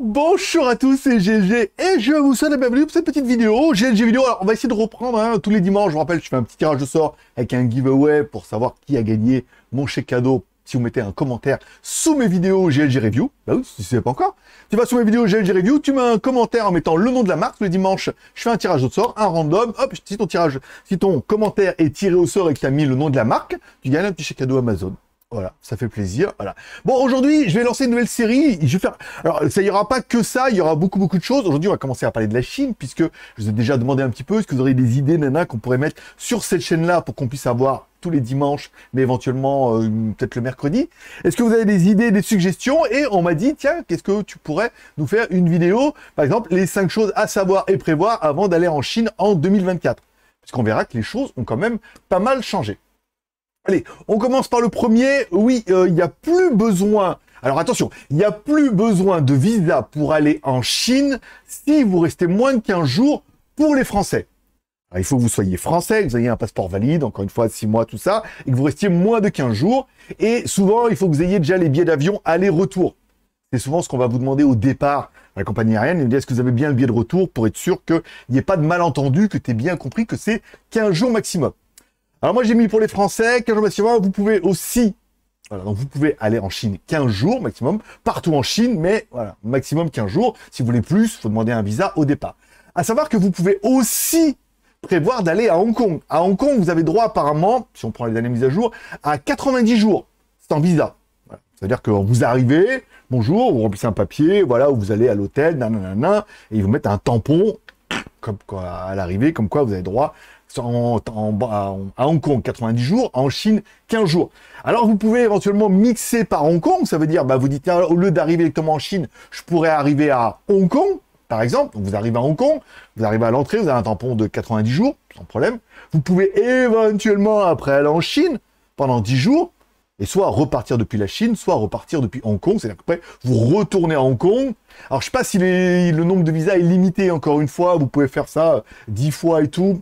Bonjour à tous, c'est GG et je vous souhaite la bienvenue pour cette petite vidéo, GLG vidéo. Alors on va essayer de reprendre hein, tous les dimanches, je vous rappelle, je fais un petit tirage de sort avec un giveaway pour savoir qui a gagné mon chèque cadeau si vous mettez un commentaire sous mes vidéos GLG Review, bah oui, si c'est pas encore, tu vas sous mes vidéos GLG Review, tu mets un commentaire en mettant le nom de la marque, Le dimanche, je fais un tirage au sort, un random, hop, si ton tirage, si ton commentaire est tiré au sort et que tu as mis le nom de la marque, tu gagnes un petit chèque cadeau Amazon. Voilà, ça fait plaisir. Voilà. Bon, aujourd'hui, je vais lancer une nouvelle série. Je vais faire. Alors, ça n'ira aura pas que ça. Il y aura beaucoup, beaucoup de choses. Aujourd'hui, on va commencer à parler de la Chine, puisque je vous ai déjà demandé un petit peu. Est-ce que vous auriez des idées, nana, qu'on pourrait mettre sur cette chaîne-là pour qu'on puisse avoir tous les dimanches, mais éventuellement euh, peut-être le mercredi. Est-ce que vous avez des idées, des suggestions Et on m'a dit, tiens, qu'est-ce que tu pourrais nous faire une vidéo Par exemple, les cinq choses à savoir et prévoir avant d'aller en Chine en 2024. Puisqu'on verra que les choses ont quand même pas mal changé. Allez, on commence par le premier. Oui, il euh, n'y a plus besoin. Alors attention, il n'y a plus besoin de visa pour aller en Chine si vous restez moins de 15 jours pour les Français. il faut que vous soyez français, que vous ayez un passeport valide, encore une fois, 6 mois, tout ça, et que vous restiez moins de 15 jours. Et souvent, il faut que vous ayez déjà les billets d'avion aller-retour. C'est souvent ce qu'on va vous demander au départ à la compagnie aérienne. est-ce que vous avez bien le billet de retour pour être sûr qu'il n'y ait pas de malentendu, que tu aies bien compris que c'est 15 jours maximum. Alors moi j'ai mis pour les Français 15 jours maximum. Vous pouvez aussi, voilà, donc vous pouvez aller en Chine 15 jours maximum, partout en Chine, mais voilà, maximum 15 jours. Si vous voulez plus, il faut demander un visa au départ. À savoir que vous pouvez aussi prévoir d'aller à Hong Kong. À Hong Kong, vous avez droit apparemment, si on prend les dernières mises à jour, à 90 jours sans visa. C'est-à-dire que vous arrivez, bonjour, vous remplissez un papier, voilà, vous allez à l'hôtel, nanana, et ils vous mettent un tampon comme quoi, à l'arrivée, comme quoi vous avez droit en, à Hong Kong 90 jours, en Chine 15 jours. Alors vous pouvez éventuellement mixer par Hong Kong, ça veut dire bah, vous dites au lieu d'arriver directement en Chine, je pourrais arriver à Hong Kong par exemple. vous arrivez à Hong Kong, vous arrivez à l'entrée, vous avez un tampon de 90 jours, sans problème. Vous pouvez éventuellement après aller en Chine pendant 10 jours et soit repartir depuis la Chine, soit repartir depuis Hong Kong. C'est-à-dire qu'après, vous retournez à Hong Kong. Alors, je ne sais pas si le nombre de visas est limité, encore une fois. Vous pouvez faire ça 10 euh, fois et tout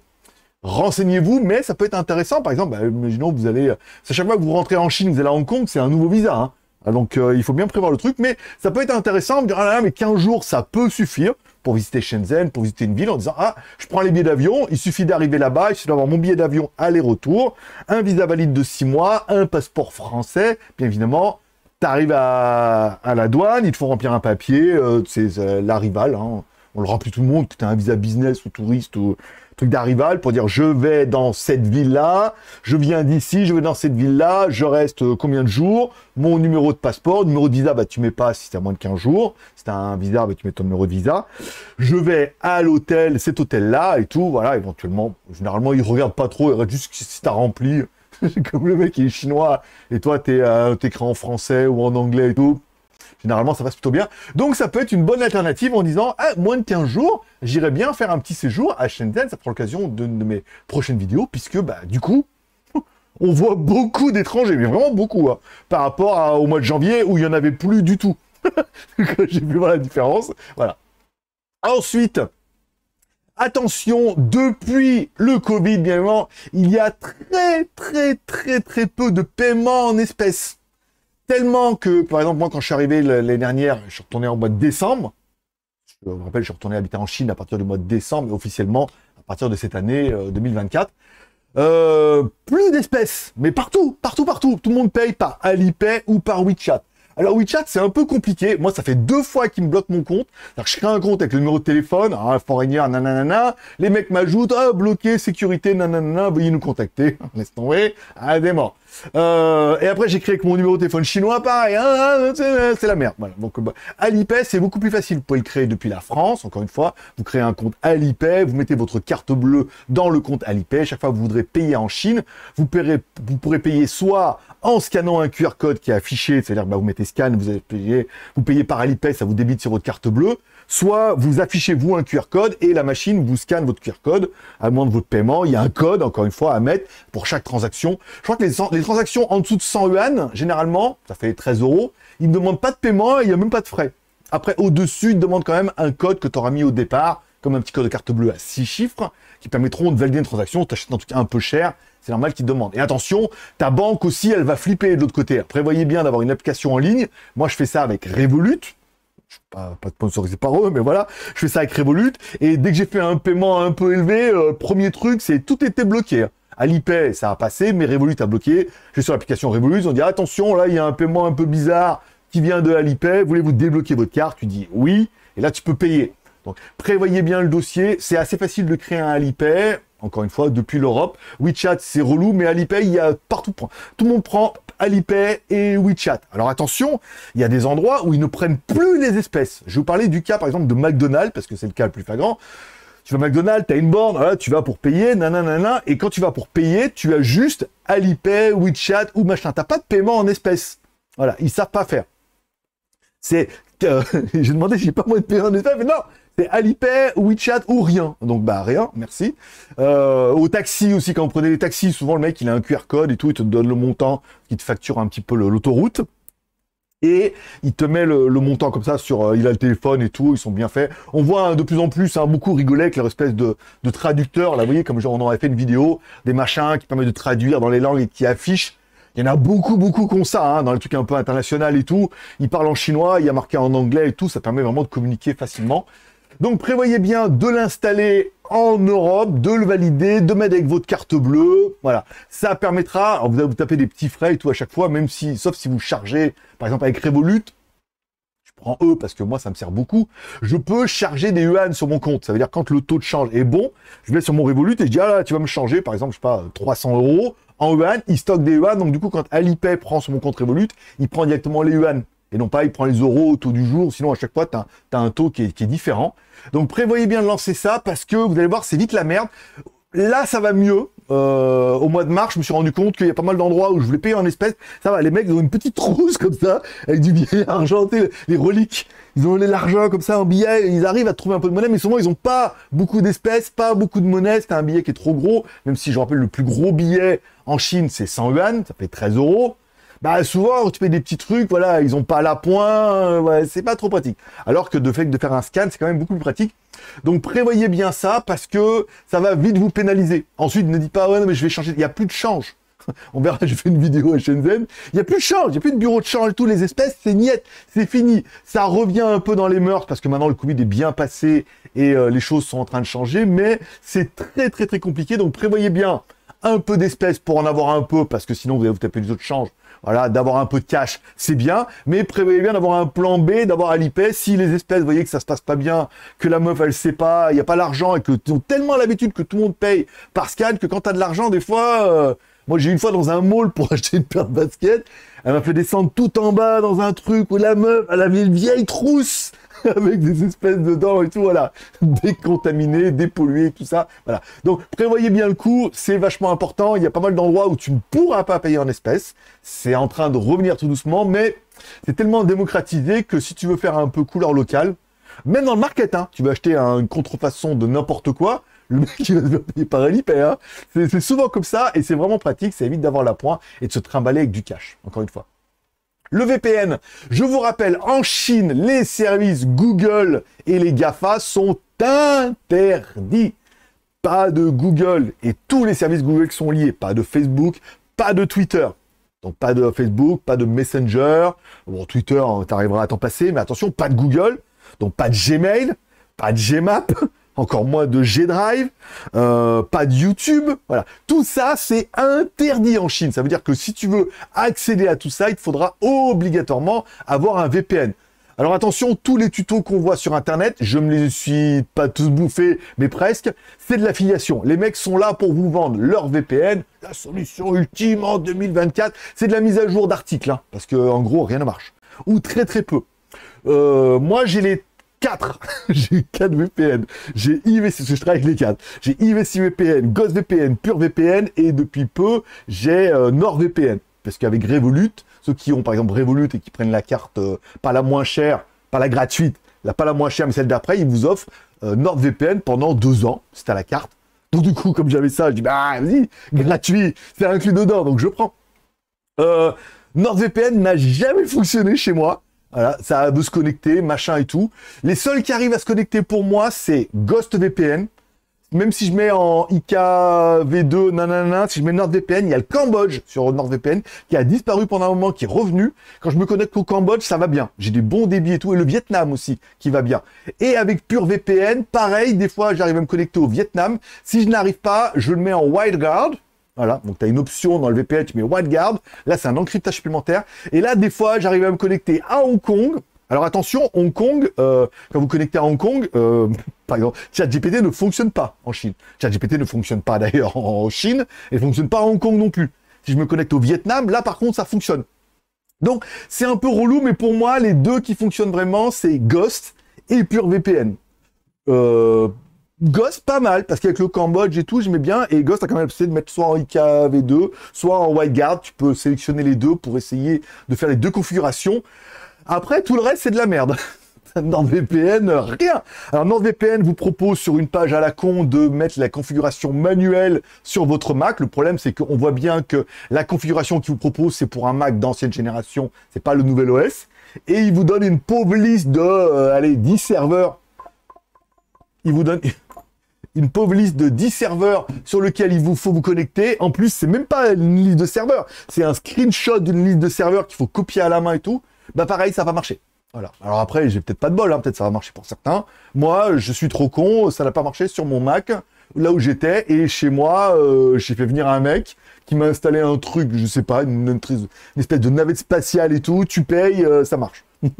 renseignez-vous, mais ça peut être intéressant. Par exemple, bah, imaginons vous allez, à euh, chaque fois que vous rentrez en Chine, vous allez à Hong Kong, c'est un nouveau visa. Hein. Ah, donc euh, il faut bien prévoir le truc, mais ça peut être intéressant de dire, ah mais 15 jours, ça peut suffire pour visiter Shenzhen, pour visiter une ville, en disant, ah, je prends les billets d'avion, il suffit d'arriver là-bas, il suffit d'avoir mon billet d'avion aller-retour, un visa valide de 6 mois, un passeport français, bien évidemment, tu arrives à, la douane, il te faut remplir un papier, euh, c'est la rivale, hein. on le remplit tout le monde, que tu as un visa business ou touriste ou truc d'arrival pour dire je vais dans cette ville-là, je viens d'ici, je vais dans cette ville-là, je reste euh, combien de jours, mon numéro de passeport, numéro de visa, bah tu mets pas si c'est à moins de 15 jours, si un visa, bah tu mets ton numéro de visa, je vais à l'hôtel, cet hôtel-là et tout, voilà, éventuellement, généralement ils regardent pas trop, ils regardent juste si t'as rempli, comme le mec est chinois et toi t'es euh, en français ou en anglais et tout, généralement ça passe plutôt bien. Donc ça peut être une bonne alternative en disant ah, moins de 15 jours, j'irai bien faire un petit séjour à Shenzhen, ça prend l'occasion de, mes prochaines vidéos, puisque bah du coup, on voit beaucoup d'étrangers, mais vraiment beaucoup, hein, par rapport au mois de janvier où il n'y en avait plus du tout. J'ai vu voir la différence. Voilà. Ensuite, attention, depuis le Covid, bien évidemment, il y a très, très, très, très peu de paiements en espèces. Tellement que, par exemple, moi, quand je suis arrivé l'année dernière, je suis retourné en mois de décembre. Je me rappelle, je suis retourné habiter en Chine à partir du mois de décembre, mais officiellement, à partir de cette année 2024. Euh, euh, plus d'espèces, mais partout, partout, partout. Tout le monde paye par Alipay ou par WeChat. Alors WeChat, c'est un peu compliqué. Moi, ça fait deux fois qu'ils me bloquent mon compte. je crée un compte avec le numéro de téléphone, un ah, forainier, nanana. Les mecs m'ajoutent, ah, bloqué, sécurité, nanana, veuillez nous contacter. Laisse tomber, ah, des morts. Euh, et après, j'ai créé avec mon numéro de téléphone chinois, pareil, hein, hein, hein, euh, c'est la merde. Donc, euh, bah, Alipay, c'est beaucoup plus facile. Vous pouvez le créer depuis la France, encore une fois. Vous créez un compte Alipay, vous mettez votre carte bleue dans le compte Alipay. Chaque fois que vous voudrez payer en Chine, vous, pourrez payer soit en scannant un QR code qui est affiché, c'est-à-dire bah, vous mettez scan, vous vous payez par Alipay, ça vous débite sur votre carte bleue soit vous affichez vous un QR code et la machine vous scanne votre QR code à moins de votre paiement. Il y a un code, encore une fois, à mettre pour chaque transaction. Je crois que les, transactions en dessous de 100 yuan, généralement, ça fait 13 euros, ils ne demandent pas de paiement et il n'y a même pas de frais. Après, au-dessus, ils demandent quand même un code que tu auras mis au départ, comme un petit code de carte bleue à 6 chiffres, qui permettront de valider une transaction. Tu achètes un truc un peu cher, c'est normal qu'ils te demandent. Et attention, ta banque aussi, elle va flipper de l'autre côté. Prévoyez bien d'avoir une application en ligne. Moi, je fais ça avec Revolut je pas, sponsorisé par eux, mais voilà, je fais ça avec Revolut. Et dès que j'ai fait un paiement un peu élevé, euh, premier truc, c'est tout était bloqué. Alipay, ça a passé, mais Revolut a bloqué. Je suis sur l'application Revolut, ils ont dit attention, là, il y a un paiement un peu bizarre qui vient de Alipay, voulez-vous débloquer votre carte Tu dis oui, et là, tu peux payer. Donc, prévoyez bien le dossier. C'est assez facile de créer un Alipay. Encore une fois, depuis l'Europe, WeChat, c'est relou, mais Alipay, il y a partout. Tout le monde prend Alipay et WeChat. Alors attention, il y a des endroits où ils ne prennent plus les espèces. Je vous parlais du cas par exemple de McDonald's, parce que c'est le cas le plus flagrant. Tu vas à McDonald's, tu as une borne, hein, tu vas pour payer, nanana, et quand tu vas pour payer, tu as juste Alipay, WeChat ou machin. T'as pas de paiement en espèces. Voilà, ils savent pas faire. C'est... que... Euh, j'ai demandé si j'ai pas moyen de payer en espèces, mais non c'est Alipay, WeChat ou rien. Donc bah rien, merci. Euh, au taxi aussi, quand on prenez les taxis, souvent le mec il a un QR code et tout, il te donne le montant, il te facture un petit peu l'autoroute. Et il te met le, montant comme ça sur, euh, il a le téléphone et tout, ils sont bien faits. On voit hein, de plus en plus, hein, beaucoup rigoler avec leur espèce de, traducteur. Là, vous voyez, comme genre on aurait fait une vidéo, des machins qui permettent de traduire dans les langues et qui affichent. Il y en a beaucoup, beaucoup qui ont ça, hein, dans les trucs un peu international et tout. Il parle en chinois, il y a marqué en anglais et tout, ça permet vraiment de communiquer facilement. Donc prévoyez bien de l'installer en Europe, de le valider, de mettre avec votre carte bleue. Voilà, ça permettra. vous allez vous taper des petits frais et tout à chaque fois, même si, sauf si vous chargez, par exemple avec Revolut. Je prends eux parce que moi ça me sert beaucoup. Je peux charger des yuan sur mon compte. Ça veut dire quand le taux de change est bon, je vais sur mon Revolut et je dis ah là tu vas me changer par exemple je sais pas 300 euros en yuan. Il stocke des yuan donc du coup quand Alipay prend sur mon compte Revolut, il prend directement les yuan et non pas, il prend les euros au taux du jour, sinon à chaque fois, tu as, un taux qui est, différent. Donc prévoyez bien de lancer ça, parce que vous allez voir, c'est vite la merde. Là, ça va mieux. Euh, au mois de mars, je me suis rendu compte qu'il y a pas mal d'endroits où je voulais payer en espèces. Ça va, les mecs, ont une petite trousse comme ça, avec du billet argenté, les reliques. Ils ont l'argent comme ça en billet, ils arrivent à trouver un peu de monnaie, mais souvent ils n'ont pas beaucoup d'espèces, pas beaucoup de monnaie. C'est un billet qui est trop gros, même si je rappelle le plus gros billet en Chine, c'est 100 yuan, ça fait 13 euros bah souvent tu fais des petits trucs, voilà, ils ont pas la pointe, euh, ouais, c'est pas trop pratique. Alors que de fait de faire un scan, c'est quand même beaucoup plus pratique. Donc prévoyez bien ça parce que ça va vite vous pénaliser. Ensuite, ne dites pas ouais non, mais je vais changer, il n'y a plus de change. On verra, j'ai fait une vidéo à Shenzhen. Il n'y a plus de change, il n'y a plus de bureau de change, tout les espèces, c'est niette, c'est fini. Ça revient un peu dans les mœurs parce que maintenant le Covid est bien passé et euh, les choses sont en train de changer, mais c'est très très très compliqué. Donc prévoyez bien un peu d'espèces pour en avoir un peu parce que sinon vous allez vous taper les autres voilà, d'avoir un peu de cash, c'est bien, mais prévoyez bien d'avoir un plan B, d'avoir à l'IP. Si les espèces, vous voyez que ça se passe pas bien, que la meuf, elle sait pas, il n'y a pas l'argent et que tu as tellement l'habitude que tout le monde paye par scan que quand tu as de l'argent, des fois, euh, moi j'ai une fois dans un mall pour acheter une paire de baskets, elle m'a fait descendre tout en bas dans un truc où la meuf, elle avait une vieille trousse avec des espèces dedans et tout, voilà. Décontaminé, dépollué, tout ça, voilà. Donc, prévoyez bien le coup, c'est vachement important. Il y a pas mal d'endroits où tu ne pourras pas payer en espèces. C'est en train de revenir tout doucement, mais c'est tellement démocratisé que si tu veux faire un peu couleur locale, même dans le market, hein, tu vas acheter une contrefaçon de n'importe quoi, le mec qui va se hein. C'est souvent comme ça et c'est vraiment pratique, ça évite d'avoir la pointe et de se trimballer avec du cash, encore une fois. Le VPN, je vous rappelle, en Chine, les services Google et les GAFA sont interdits. Pas de Google et tous les services Google qui sont liés, pas de Facebook, pas de Twitter. Donc pas de Facebook, pas de Messenger. Bon, Twitter, arriveras à t'en passer, mais attention, pas de Google. Donc pas de Gmail, pas de Gmap, encore moins de G-Drive, euh, pas de YouTube, voilà. Tout ça, c'est interdit en Chine. Ça veut dire que si tu veux accéder à tout ça, il faudra obligatoirement avoir un VPN. Alors attention, tous les tutos qu'on voit sur Internet, je me les suis pas tous bouffés, mais presque, c'est de l'affiliation. Les mecs sont là pour vous vendre leur VPN, la solution ultime en 2024. C'est de la mise à jour d'articles, hein, parce que en gros, rien ne marche. Ou très très peu. Euh, moi, j'ai les 4. j'ai 4 VPN. J'ai IVC, je travaille avec les 4. J'ai IVC VPN, Ghost VPN, Pure VPN et depuis peu, j'ai euh, Nord VPN. Parce qu'avec Revolut, ceux qui ont par exemple Revolut et qui prennent la carte euh, pas la moins chère, pas la gratuite, la pas la moins chère, mais celle d'après, ils vous offrent euh, Nord VPN pendant deux ans. C'est à la carte. Donc du coup, comme j'avais ça, je dis bah vas-y, gratuit, c'est inclus dedans, donc je prends. NordVPN n'a jamais fonctionné chez moi. Voilà, ça veut se connecter, machin et tout. Les seuls qui arrivent à se connecter pour moi, c'est Ghost VPN. Même si je mets en IKV2, nanana, si je mets NordVPN, il y a le Cambodge sur NordVPN qui a disparu pendant un moment, qui est revenu. Quand je me connecte au Cambodge, ça va bien. J'ai des bons débits et tout, et le Vietnam aussi qui va bien. Et avec Pure VPN, pareil, des fois j'arrive à me connecter au Vietnam. Si je n'arrive pas, je le mets en WildGuard voilà, donc tu as une option dans le VPN, tu mets WildGuard. Là, c'est un encryptage supplémentaire. Et là, des fois, j'arrive à me connecter à Hong Kong. Alors attention, Hong Kong, euh, quand vous connectez à Hong Kong, euh, par exemple, ChatGPT ne fonctionne pas en Chine. ChatGPT ne fonctionne pas d'ailleurs en Chine et ne fonctionne pas à Hong Kong non plus. Si je me connecte au Vietnam, là par contre, ça fonctionne. Donc c'est un peu relou, mais pour moi, les deux qui fonctionnent vraiment, c'est Ghost et PureVPN. Euh, Ghost, pas mal, parce qu'avec le Cambodge et tout, j'aimais bien, et Ghost a quand même essayé de mettre soit en V 2 soit en white tu peux sélectionner les deux pour essayer de faire les deux configurations. Après, tout le reste, c'est de la merde. NordVPN, rien. Alors NordVPN vous propose sur une page à la con de mettre la configuration manuelle sur votre Mac. Le problème, c'est qu'on voit bien que la configuration qu'il vous propose, c'est pour un Mac d'ancienne génération, c'est pas le nouvel OS. Et il vous donne une pauvre liste de, euh, allez, 10 serveurs. Il vous donne une pauvre liste de 10 serveurs sur lequel il vous faut vous connecter. En plus, c'est même pas une liste de serveurs, c'est un screenshot d'une liste de serveurs qu'il faut copier à la main et tout. Bah pareil, ça va marcher. Voilà. Alors après, j'ai peut-être pas de bol, hein. peut-être ça va marcher pour certains. Moi, je suis trop con, ça n'a pas marché sur mon Mac, là où j'étais, et chez moi, euh, j'ai fait venir un mec qui m'a installé un truc, je sais pas, une, une, espèce de navette spatiale et tout, tu payes, euh, ça marche.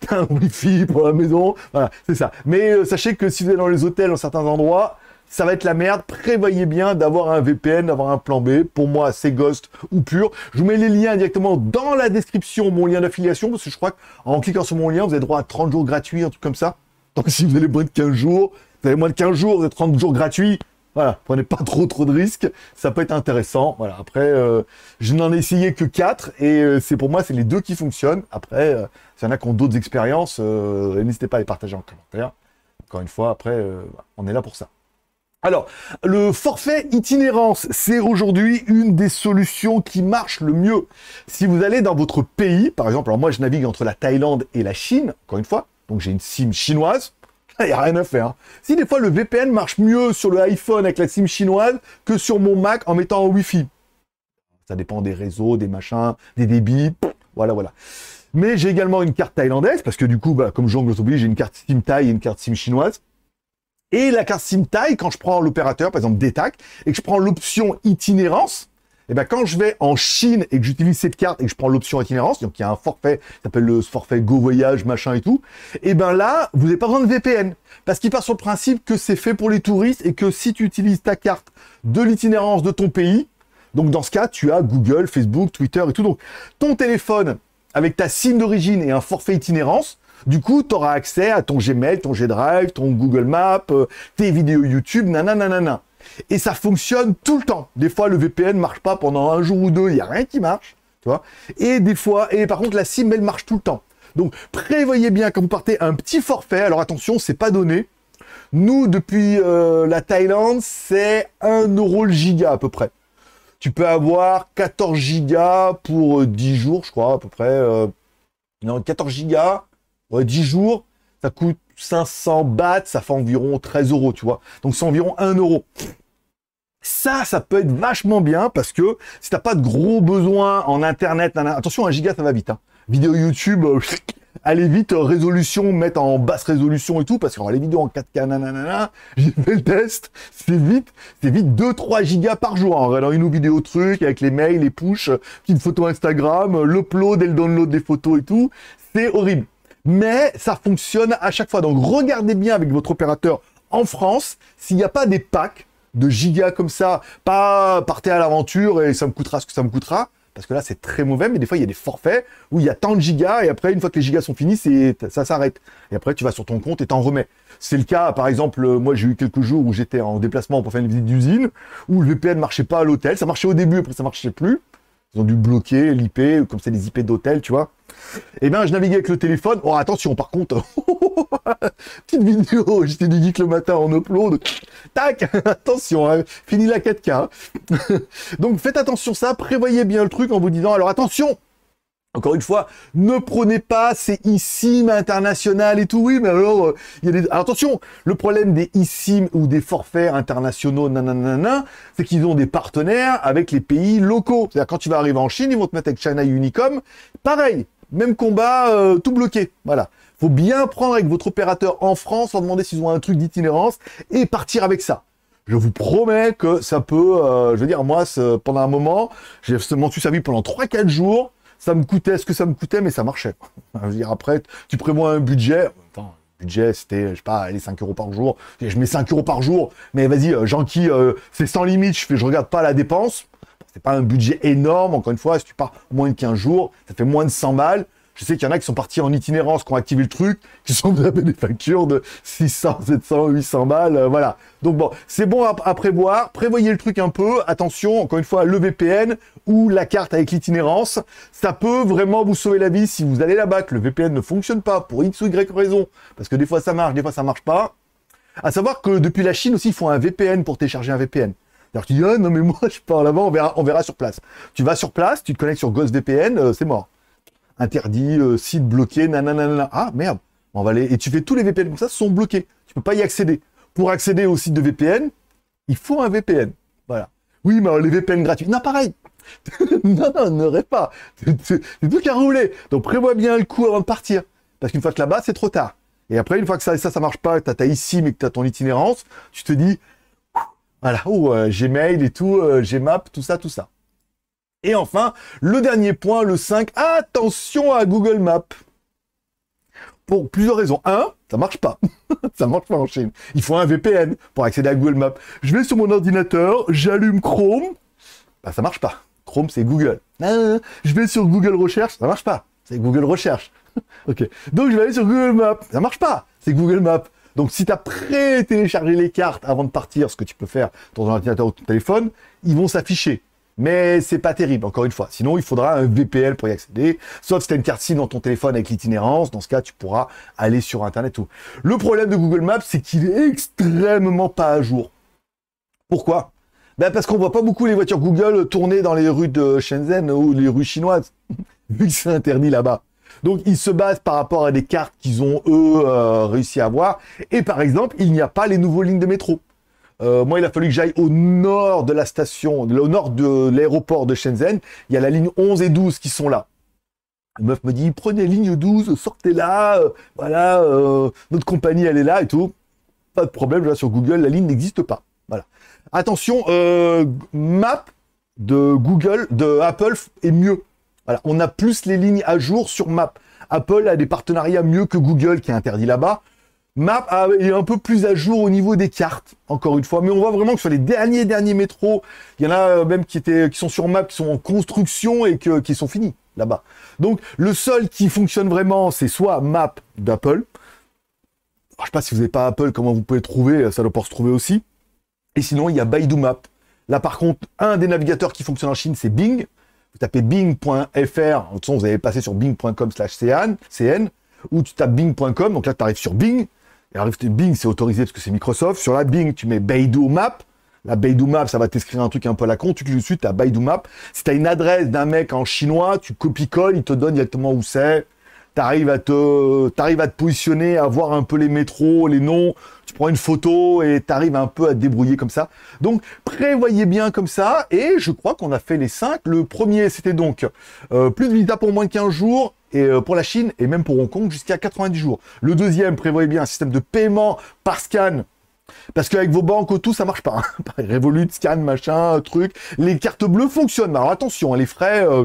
T'as un wifi pour la maison, voilà, c'est ça. Mais euh, sachez que si vous êtes dans les hôtels, dans certains endroits, ça va être la merde. Prévoyez bien d'avoir un VPN, d'avoir un plan B. Pour moi, c'est Ghost ou pur. Je vous mets les liens directement dans la description, mon lien d'affiliation, parce que je crois qu'en cliquant sur mon lien, vous avez droit à 30 jours gratuits, un truc comme ça. Donc si vous avez moins de 15 jours, vous avez moins de 15 jours, vous avez 30 jours gratuits, voilà, prenez pas trop trop de risques, ça peut être intéressant. Voilà, après, euh, je n'en ai essayé que quatre et euh, c'est pour moi, c'est les deux qui fonctionnent. Après, euh, s'il y en a qui ont d'autres expériences, n'hésitez pas à les partager en commentaire. Encore une fois, après, on est là pour ça. Alors, le forfait itinérance, c'est aujourd'hui une des solutions qui marche le mieux. Si vous allez dans votre pays, par exemple, alors moi je navigue entre la Thaïlande et la Chine, encore une fois, donc j'ai une SIM chinoise, il n'y a rien à faire. Si des fois le VPN marche mieux sur le iPhone avec la SIM chinoise que sur mon Mac en mettant en Wi-Fi. Ça dépend des réseaux, des machins, des débits. Voilà, voilà. Mais j'ai également une carte thaïlandaise, parce que du coup, bah, comme jongle oublié, j'ai une carte SIM Thaï et une carte SIM chinoise. Et la carte SIM Thaï, quand je prends l'opérateur, par exemple DETAC, et que je prends l'option itinérance, et eh ben quand je vais en Chine et que j'utilise cette carte et que je prends l'option itinérance, donc il y a un forfait ça s'appelle le forfait Go Voyage, machin et tout, et eh bien là, vous n'avez pas besoin de VPN. Parce qu'il part sur le principe que c'est fait pour les touristes et que si tu utilises ta carte de l'itinérance de ton pays, donc dans ce cas, tu as Google, Facebook, Twitter et tout. Donc ton téléphone avec ta signe d'origine et un forfait itinérance, du coup, tu auras accès à ton Gmail, ton G Drive, ton Google Maps, euh, tes vidéos YouTube, nanana. nanana. Et ça fonctionne tout le temps. Des fois, le VPN ne marche pas pendant un jour ou deux, il n'y a rien qui marche. Tu vois et des fois, et par contre, la SIM, elle marche tout le temps. Donc, prévoyez bien quand vous partez un petit forfait. Alors, attention, c'est pas donné. Nous, depuis euh, la Thaïlande, c'est 1 euro le giga à peu près. Tu peux avoir 14 gigas pour 10 euh, jours, je crois, à peu près. Euh, non, 14 gigas, 10 jours, ça coûte 500 bahts, ça fait environ 13 euros, tu vois. Donc c'est environ 1 euro. Ça, ça peut être vachement bien parce que si t'as pas de gros besoins en internet, attention, un giga, ça va vite. Hein. Vidéo YouTube, euh, allez vite, euh, résolution, mettre en basse résolution et tout, parce qu'on va les vidéos en 4K, nanana, j'ai fait le test, c'est vite, c'est vite 2-3 gigas par jour, en hein. regardant une vidéo truc, avec les mails, les push, une euh, photo Instagram, l'upload et le download des photos et tout, c'est horrible mais ça fonctionne à chaque fois. Donc regardez bien avec votre opérateur en France s'il n'y a pas des packs de gigas comme ça, pas partez à l'aventure et ça me coûtera ce que ça me coûtera. Parce que là, c'est très mauvais, mais des fois, il y a des forfaits où il y a tant de gigas, et après, une fois que les gigas sont finis, ça s'arrête. Et après, tu vas sur ton compte et t'en remets. C'est le cas, par exemple, euh, moi, j'ai eu quelques jours où j'étais en déplacement pour faire une visite d'usine, où le VPN ne marchait pas à l'hôtel. Ça marchait au début, après, ça marchait plus. Ils ont dû bloquer l'IP, comme c'est les IP d'hôtel, tu vois et eh bien, je naviguais avec le téléphone. Oh, attention, par contre, petite vidéo, j'étais du geek le matin en upload. Tac, attention, hein. fini la 4K. Hein. Donc, faites attention ça, prévoyez bien le truc en vous disant, alors attention, encore une fois, ne prenez pas ces ici internationales et tout. Oui, mais alors, euh, il y a des... attention, le problème des ici ou des forfaits internationaux, nanana, c'est qu'ils ont des partenaires avec les pays locaux. C'est-à-dire, quand tu vas arriver en Chine, ils vont te mettre avec China Unicom. Pareil, même combat, euh, tout bloqué. Voilà. Faut bien prendre avec votre opérateur en France, leur demander s'ils ont un truc d'itinérance et partir avec ça. Je vous promets que ça peut, euh, je veux dire, moi, pendant un moment, j'ai seulement sa vie pendant 3-4 jours. Ça me coûtait ce que ça me coûtait, mais ça marchait. je veux dire, après, tu prévois un budget. Attends, budget, c'était, je sais pas, les 5 euros par jour. Je mets 5 euros par jour, mais vas-y, euh, Jean c'est sans limite, je, fais, je regarde pas la dépense. C'est pas un budget énorme, encore une fois, si tu pars moins de 15 jours, ça fait moins de 100 balles. Je sais qu'il y en a qui sont partis en itinérance, qui ont activé le truc, qui sont de des factures de 600, 700, 800 balles, euh, voilà. Donc bon, c'est bon à, prévoir, prévoyez le truc un peu, attention, encore une fois, le VPN ou la carte avec l'itinérance, ça peut vraiment vous sauver la vie si vous allez là-bas, que le VPN ne fonctionne pas pour X ou Y raison, parce que des fois ça marche, des fois ça marche pas. À savoir que depuis la Chine aussi, ils font un VPN pour télécharger un VPN. Alors tu dis, ah, non, mais moi, je pars là-bas, on verra, on verra sur place. Tu vas sur place, tu te connectes sur GhostVPN, VPN, euh, c'est mort. Interdit, euh, site bloqué, nanana. Ah, merde. On va aller... Et tu fais tous les VPN comme ça, sont bloqués. Tu peux pas y accéder. Pour accéder au site de VPN, il faut un VPN. Voilà. Oui, mais les VPN gratuits. Non, pareil. non, non, ne rêve pas. C'est tout qu'à rouler. Donc prévois bien le coup avant de partir. Parce qu'une fois que là-bas, c'est trop tard. Et après, une fois que ça, ça, ne marche pas, que tu as ici, mais que tu as ton itinérance, tu te dis, voilà, ou euh, Gmail et tout, euh, Gmap, tout ça, tout ça. Et enfin, le dernier point, le 5, attention à Google Maps. Pour plusieurs raisons. Un, ça marche pas. ça marche pas en Chine. Il faut un VPN pour accéder à Google Maps. Je vais sur mon ordinateur, j'allume Chrome, Ça bah, ça marche pas. Chrome, c'est Google. Ah, je vais sur Google Recherche, ça marche pas. C'est Google Recherche. ok. Donc je vais aller sur Google Maps, ça marche pas. C'est Google Maps. Donc si tu as pré-téléchargé les cartes avant de partir, ce que tu peux faire dans ton ordinateur ou ton téléphone, ils vont s'afficher. Mais c'est pas terrible, encore une fois. Sinon, il faudra un VPL pour y accéder. Sauf si tu as une carte SIM dans ton téléphone avec l'itinérance. Dans ce cas, tu pourras aller sur Internet. Tout Le problème de Google Maps, c'est qu'il est extrêmement pas à jour. Pourquoi ben Parce qu'on voit pas beaucoup les voitures Google tourner dans les rues de Shenzhen ou les rues chinoises, vu que c'est interdit là-bas. Donc ils se basent par rapport à des cartes qu'ils ont eux euh, réussi à avoir. Et par exemple, il n'y a pas les nouveaux lignes de métro. Euh, moi, il a fallu que j'aille au nord de la station, au nord de l'aéroport de Shenzhen. Il y a la ligne 11 et 12 qui sont là. La meuf me dit, prenez ligne 12, sortez là, voilà, euh, notre compagnie, elle est là et tout. Pas de problème, là, sur Google, la ligne n'existe pas. Voilà. Attention, map de Google, de Apple est mieux voilà, on a plus les lignes à jour sur Map. Apple a des partenariats mieux que Google qui est interdit là-bas. Map est un peu plus à jour au niveau des cartes, encore une fois. Mais on voit vraiment que sur les derniers derniers métros, il y en a euh, même qui étaient, qui sont sur Map, qui sont en construction et que, qui sont finis là-bas. Donc le seul qui fonctionne vraiment, c'est soit Map d'Apple. Je sais pas si vous n'avez pas Apple, comment vous pouvez trouver, euh, ça doit pouvoir se trouver aussi. Et sinon, il y a Baidu Map. Là par contre, un des navigateurs qui fonctionne en Chine, c'est Bing vous tapez bing.fr, en vous allez passer sur bing.com slash cn, ou tu tapes bing.com, donc là, tu arrives sur Bing, et arrive, Bing, c'est autorisé parce que c'est Microsoft, sur la Bing, tu mets Baidu Map, la Baidu Map, ça va t'écrire un truc un peu à la con, tu cliques dessus, tu as Baidu Map, si tu as une adresse d'un mec en chinois, tu copies-colles, il te donne directement où c'est, t'arrives à te, à te positionner, à voir un peu les métros, les noms, tu prends une photo et tu arrives un peu à te débrouiller comme ça. Donc, prévoyez bien comme ça, et je crois qu'on a fait les cinq. Le premier, c'était donc euh, plus de visa pour moins de 15 jours, et euh, pour la Chine, et même pour Hong Kong, jusqu'à 90 jours. Le deuxième, prévoyez bien un système de paiement par scan, parce qu'avec vos banques tout ça marche pas. Hein. Révolute, Scan, machin, truc. Les cartes bleues fonctionnent. Alors attention, hein, les frais, euh,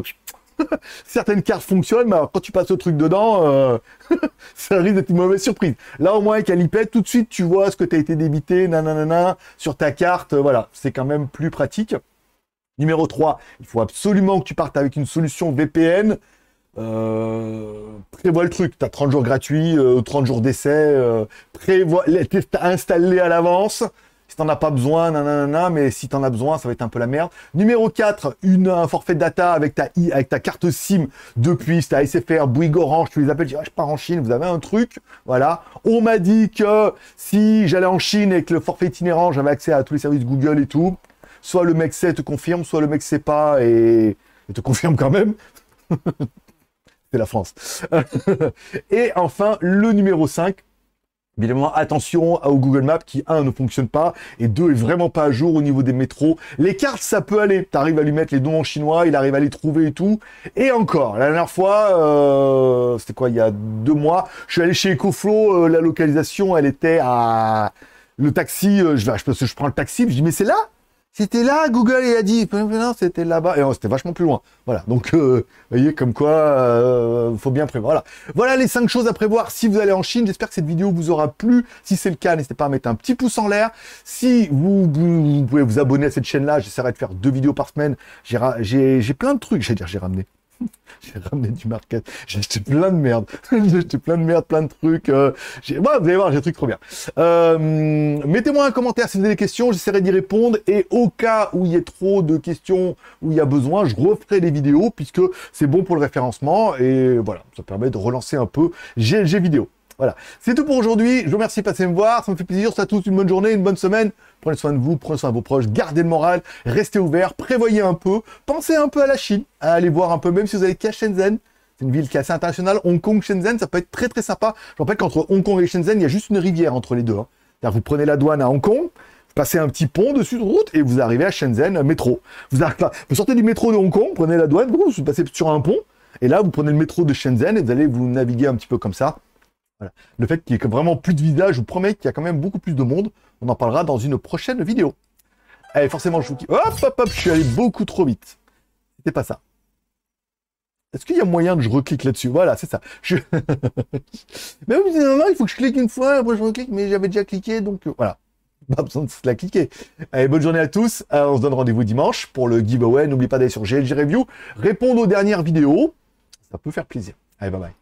certaines cartes fonctionnent, mais quand tu passes au truc dedans, euh, ça risque d'être une mauvaise surprise. Là, au moins, avec Alipay, tout de suite, tu vois ce que tu as été débité, nanana, sur ta carte. Euh, voilà, c'est quand même plus pratique. Numéro 3, il faut absolument que tu partes avec une solution VPN. Euh, prévois le truc, tu as 30 jours gratuits, 30 jours d'essai, prévois, installé à l'avance, n'a pas besoin, nanana, mais si t'en as besoin, ça va être un peu la merde. Numéro 4, une, un forfait data avec ta, avec ta carte SIM depuis, c'est ta SFR, Bouygues Orange, tu les appelles, ah, je, pars en Chine, vous avez un truc, voilà. On m'a dit que si j'allais en Chine et que le forfait itinérant, j'avais accès à tous les services Google et tout, soit le mec sait, te confirme, soit le mec sait pas et, et te confirme quand même. C'est la France. et enfin, le numéro 5, Évidemment, attention au Google Maps qui, un, ne fonctionne pas, et deux, est vraiment pas à jour au niveau des métros. Les cartes, ça peut aller. arrives à lui mettre les dons en chinois, il arrive à les trouver et tout. Et encore, la dernière fois, euh, c'était quoi, il y a deux mois, je suis allé chez EcoFlow, euh, la localisation, elle était à... Le taxi, euh, je, vais, je, je prends le taxi, je dis, mais c'est là c'était là, Google, il a dit. Non, c'était là-bas. Et c'était vachement plus loin. Voilà. Donc, euh, voyez, comme quoi, euh, faut bien prévoir. Voilà. Voilà les cinq choses à prévoir si vous allez en Chine. J'espère que cette vidéo vous aura plu. Si c'est le cas, n'hésitez pas à mettre un petit pouce en l'air. Si vous, vous, pouvez vous abonner à cette chaîne-là, j'essaierai de faire deux vidéos par semaine. J'ai plein de trucs, j'allais dire, j'ai ramené. j'ai ramené du market, j'ai acheté plein de merde, j'ai acheté plein de merde, plein de trucs. Euh, vous allez voir, j'ai des trucs trop bien. Euh, Mettez-moi un commentaire si vous avez des questions, j'essaierai d'y répondre. Et au cas où il y ait trop de questions, où il y a besoin, je referai les vidéos puisque c'est bon pour le référencement et voilà, ça permet de relancer un peu GLG vidéo. Voilà. C'est tout pour aujourd'hui. Je vous remercie de passer me voir. Ça me fait plaisir. Ça à tous une bonne journée, une bonne semaine. Prenez soin de vous, prenez soin de vos proches, gardez le moral, restez ouverts, prévoyez un peu, pensez un peu à la Chine, à aller voir un peu, même si vous allez qu'à Shenzhen. C'est une ville qui est assez internationale. Hong Kong, Shenzhen, ça peut être très très sympa. Je rappelle qu'entre Hong Kong et Shenzhen, il y a juste une rivière entre les deux. Hein. vous prenez la douane à Hong Kong, vous passez un petit pont dessus de route et vous arrivez à Shenzhen euh, métro. Vous, vous sortez du métro de Hong Kong, prenez la douane, vous passez sur un pont et là vous prenez le métro de Shenzhen et vous allez vous naviguer un petit peu comme ça. Le fait qu'il n'y ait vraiment plus de visage, je vous promets qu'il y a quand même beaucoup plus de monde. On en parlera dans une prochaine vidéo. Allez, forcément, je vous... Hop, hop, hop, je suis allé beaucoup trop vite. C'était pas ça. Est-ce qu'il y a moyen que je reclique là-dessus Voilà, c'est ça. mais oui, non, il faut que je clique une fois, Moi, je reclique, mais j'avais déjà cliqué, donc euh, voilà. Pas besoin de se la cliquer. Allez, bonne journée à tous. Euh, on se donne rendez-vous dimanche pour le giveaway. N'oubliez pas d'aller sur GLG Review, répondre aux dernières vidéos. Ça peut faire plaisir. Allez, bye bye.